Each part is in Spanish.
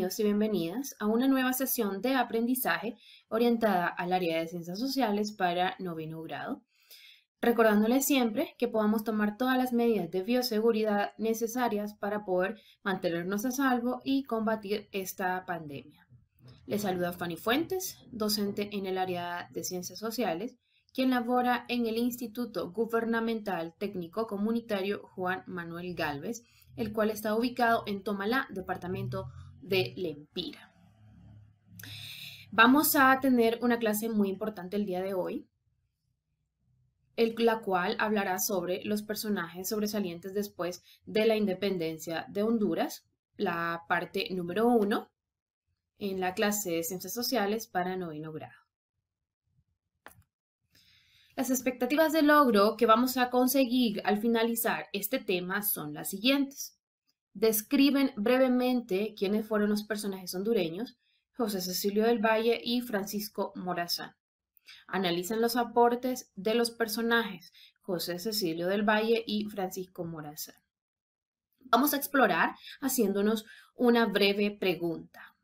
y bienvenidas a una nueva sesión de aprendizaje orientada al área de ciencias sociales para noveno grado. Recordándoles siempre que podamos tomar todas las medidas de bioseguridad necesarias para poder mantenernos a salvo y combatir esta pandemia. Les saluda Fanny Fuentes, docente en el área de ciencias sociales, quien labora en el Instituto Gubernamental Técnico Comunitario Juan Manuel Galvez, el cual está ubicado en Tomalá, departamento de Lempira. Vamos a tener una clase muy importante el día de hoy, la cual hablará sobre los personajes sobresalientes después de la independencia de Honduras, la parte número uno en la clase de Ciencias Sociales para noveno grado. Las expectativas de logro que vamos a conseguir al finalizar este tema son las siguientes describen brevemente quiénes fueron los personajes hondureños, José Cecilio del Valle y Francisco Morazán. Analizan los aportes de los personajes José Cecilio del Valle y Francisco Morazán. Vamos a explorar haciéndonos una breve pregunta.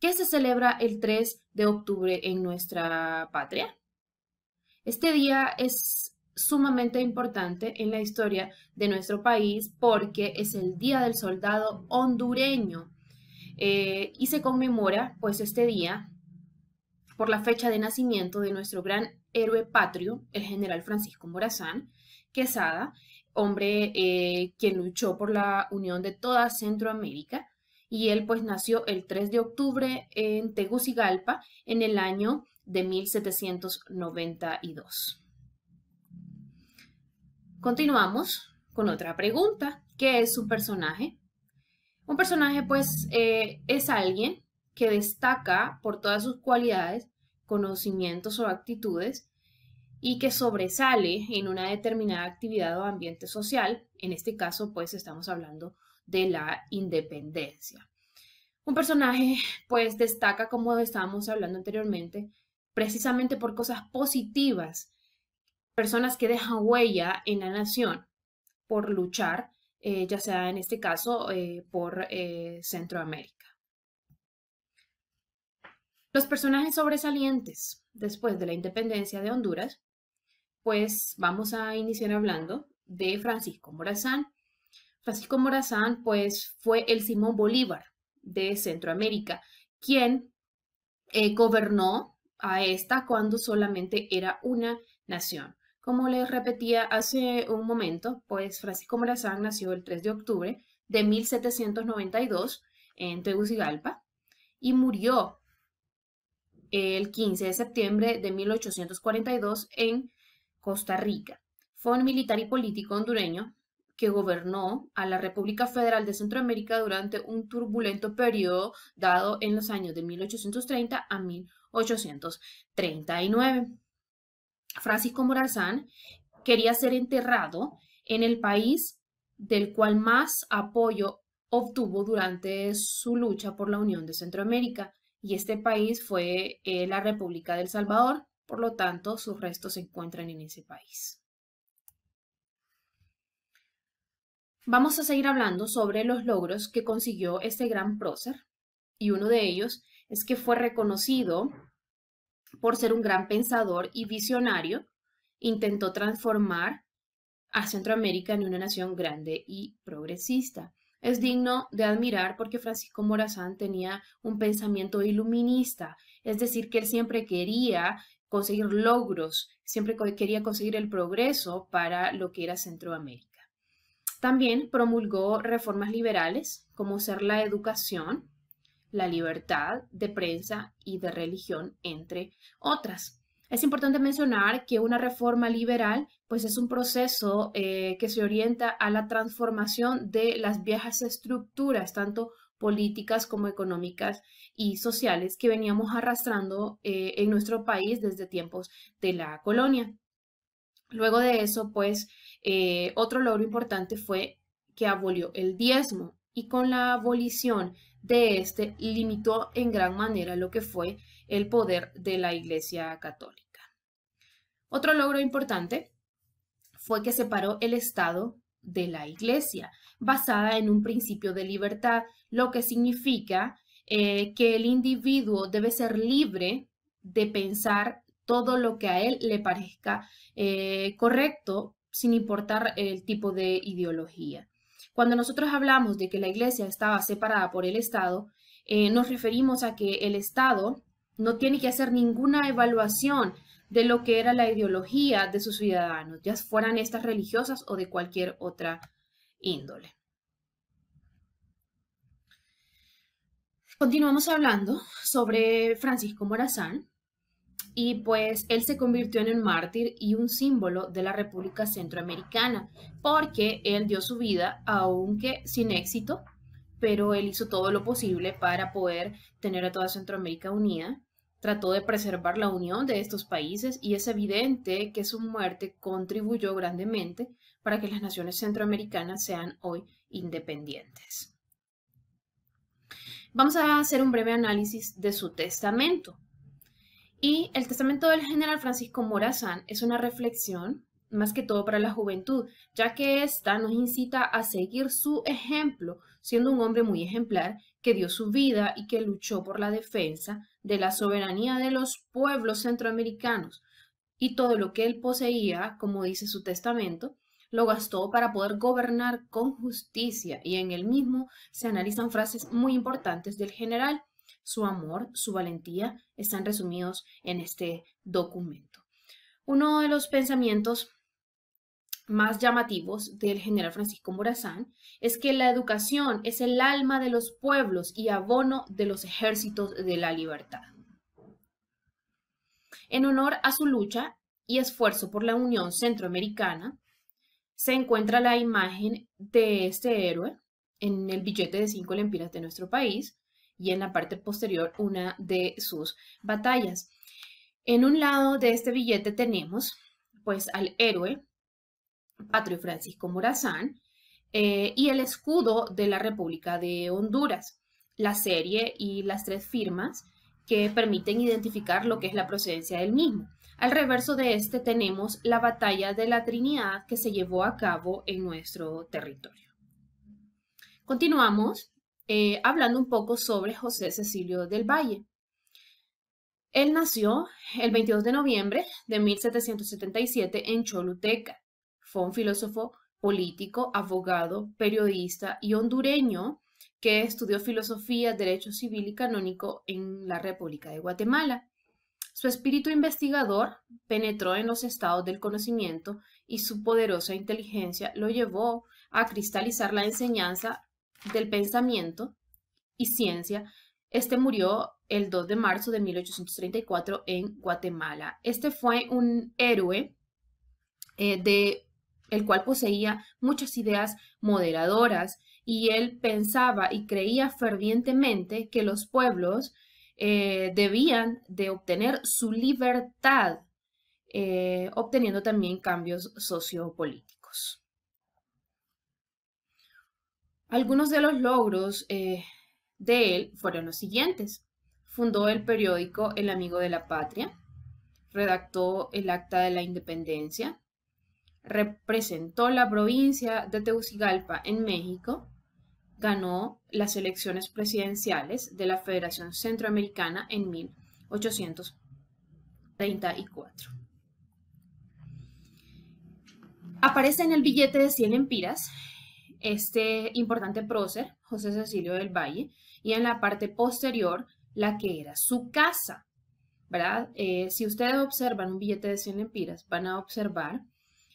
¿Qué se celebra el 3 de octubre en nuestra patria? Este día es sumamente importante en la historia de nuestro país porque es el Día del Soldado Hondureño eh, y se conmemora pues este día por la fecha de nacimiento de nuestro gran héroe patrio, el general Francisco Morazán Quesada, hombre eh, quien luchó por la unión de toda Centroamérica y él pues nació el 3 de octubre en Tegucigalpa en el año de 1792. Continuamos con otra pregunta. ¿Qué es un personaje? Un personaje, pues, eh, es alguien que destaca por todas sus cualidades, conocimientos o actitudes y que sobresale en una determinada actividad o ambiente social. En este caso, pues, estamos hablando de la independencia. Un personaje, pues, destaca, como estábamos hablando anteriormente, precisamente por cosas positivas personas que dejan huella en la nación por luchar, eh, ya sea en este caso eh, por eh, Centroamérica. Los personajes sobresalientes después de la independencia de Honduras, pues vamos a iniciar hablando de Francisco Morazán. Francisco Morazán, pues fue el Simón Bolívar de Centroamérica, quien gobernó a esta cuando solamente era una nación. Como les repetía hace un momento, pues Francisco Morazán nació el 3 de octubre de 1792 en Tegucigalpa y murió el 15 de septiembre de 1842 en Costa Rica. Fue un militar y político hondureño que gobernó a la República Federal de Centroamérica durante un turbulento periodo dado en los años de 1830 a 1839. Francisco Morazán quería ser enterrado en el país del cual más apoyo obtuvo durante su lucha por la Unión de Centroamérica, y este país fue eh, la República del Salvador, por lo tanto sus restos se encuentran en ese país. Vamos a seguir hablando sobre los logros que consiguió este gran prócer, y uno de ellos es que fue reconocido por ser un gran pensador y visionario, intentó transformar a Centroamérica en una nación grande y progresista. Es digno de admirar porque Francisco Morazán tenía un pensamiento iluminista, es decir, que él siempre quería conseguir logros, siempre quería conseguir el progreso para lo que era Centroamérica. También promulgó reformas liberales, como ser la educación, la libertad de prensa y de religión, entre otras. Es importante mencionar que una reforma liberal pues es un proceso eh, que se orienta a la transformación de las viejas estructuras, tanto políticas como económicas y sociales, que veníamos arrastrando eh, en nuestro país desde tiempos de la colonia. Luego de eso, pues, eh, otro logro importante fue que abolió el diezmo, y con la abolición de este limitó en gran manera lo que fue el poder de la Iglesia Católica. Otro logro importante fue que separó el Estado de la Iglesia, basada en un principio de libertad, lo que significa eh, que el individuo debe ser libre de pensar todo lo que a él le parezca eh, correcto, sin importar el tipo de ideología. Cuando nosotros hablamos de que la iglesia estaba separada por el Estado, eh, nos referimos a que el Estado no tiene que hacer ninguna evaluación de lo que era la ideología de sus ciudadanos, ya fueran estas religiosas o de cualquier otra índole. Continuamos hablando sobre Francisco Morazán, y pues él se convirtió en un mártir y un símbolo de la República Centroamericana, porque él dio su vida, aunque sin éxito, pero él hizo todo lo posible para poder tener a toda Centroamérica unida, trató de preservar la unión de estos países y es evidente que su muerte contribuyó grandemente para que las naciones centroamericanas sean hoy independientes. Vamos a hacer un breve análisis de su testamento. Y el testamento del general Francisco Morazán es una reflexión más que todo para la juventud, ya que ésta nos incita a seguir su ejemplo, siendo un hombre muy ejemplar que dio su vida y que luchó por la defensa de la soberanía de los pueblos centroamericanos. Y todo lo que él poseía, como dice su testamento, lo gastó para poder gobernar con justicia y en el mismo se analizan frases muy importantes del general su amor, su valentía, están resumidos en este documento. Uno de los pensamientos más llamativos del general Francisco Morazán es que la educación es el alma de los pueblos y abono de los ejércitos de la libertad. En honor a su lucha y esfuerzo por la Unión Centroamericana, se encuentra la imagen de este héroe en el billete de cinco lempiras de nuestro país, y en la parte posterior una de sus batallas. En un lado de este billete tenemos pues al héroe Patrio Francisco Morazán eh, y el escudo de la República de Honduras, la serie y las tres firmas que permiten identificar lo que es la procedencia del mismo. Al reverso de este tenemos la batalla de la Trinidad que se llevó a cabo en nuestro territorio. Continuamos eh, hablando un poco sobre José Cecilio del Valle. Él nació el 22 de noviembre de 1777 en Choluteca. Fue un filósofo político, abogado, periodista y hondureño que estudió filosofía, derecho civil y canónico en la República de Guatemala. Su espíritu investigador penetró en los estados del conocimiento y su poderosa inteligencia lo llevó a cristalizar la enseñanza del pensamiento y ciencia. Este murió el 2 de marzo de 1834 en Guatemala. Este fue un héroe eh, de el cual poseía muchas ideas moderadoras y él pensaba y creía fervientemente que los pueblos eh, debían de obtener su libertad, eh, obteniendo también cambios sociopolíticos. Algunos de los logros eh, de él fueron los siguientes. Fundó el periódico El Amigo de la Patria, redactó el Acta de la Independencia, representó la provincia de Tegucigalpa en México, ganó las elecciones presidenciales de la Federación Centroamericana en 1834. Aparece en el billete de 100 empiras este importante prócer, José Cecilio del Valle, y en la parte posterior, la que era su casa, ¿verdad? Eh, si ustedes observan un billete de 100 empiras van a observar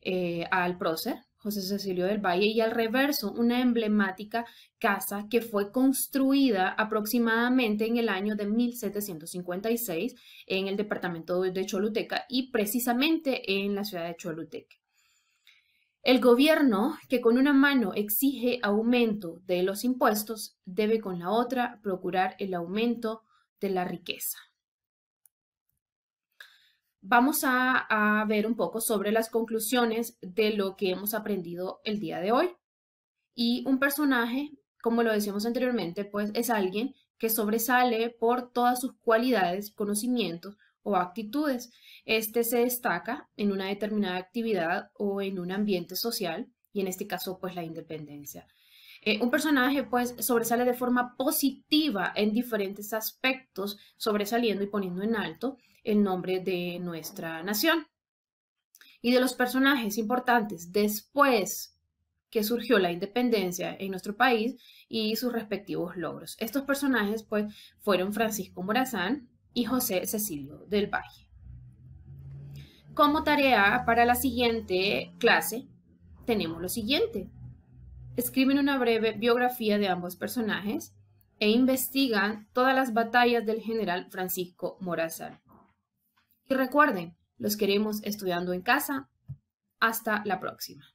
eh, al prócer, José Cecilio del Valle, y al reverso una emblemática casa que fue construida aproximadamente en el año de 1756 en el departamento de Choluteca y precisamente en la ciudad de Choluteca. El gobierno, que con una mano exige aumento de los impuestos, debe con la otra procurar el aumento de la riqueza. Vamos a, ver un poco sobre las conclusiones de lo que hemos aprendido el día de hoy. Y un personaje, como lo decíamos anteriormente, pues es alguien que sobresale por todas sus cualidades, conocimientos o actitudes. Este se destaca en una determinada actividad o en un ambiente social, y en este caso, pues la independencia. Eh, un personaje, pues, sobresale de forma positiva en diferentes aspectos, sobresaliendo y poniendo en alto el nombre de nuestra nación. Y de los personajes importantes después que surgió la independencia en nuestro país y sus respectivos logros. Estos personajes, pues, fueron Francisco Morazán, y José Cecilio del Valle. Como tarea para la siguiente clase, tenemos lo siguiente. Escriben una breve biografía de ambos personajes e investigan todas las batallas del general Francisco Morazán. Y recuerden, los queremos estudiando en casa. Hasta la próxima.